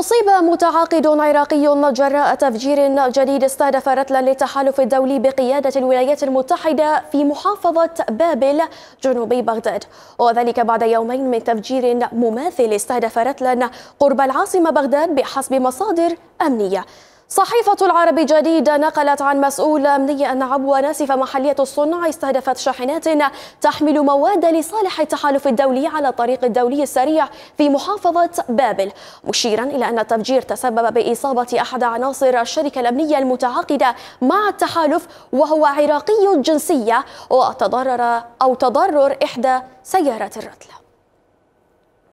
أصيب متعاقد عراقي جراء تفجير جديد استهدف رتلا للتحالف الدولي بقيادة الولايات المتحدة في محافظة بابل جنوب بغداد وذلك بعد يومين من تفجير مماثل استهدف رتلا قرب العاصمة بغداد بحسب مصادر أمنية صحيفة العرب جديدة نقلت عن مسؤول أمني أن عبوة ناسفة محلية الصنع استهدفت شاحنات تحمل مواد لصالح التحالف الدولي على الطريق الدولي السريع في محافظة بابل مشيرا إلى أن التفجير تسبب بإصابة أحد عناصر الشركة الأمنية المتعاقدة مع التحالف وهو عراقي الجنسية وتضرر أو تضرر إحدى سيارات الرتلة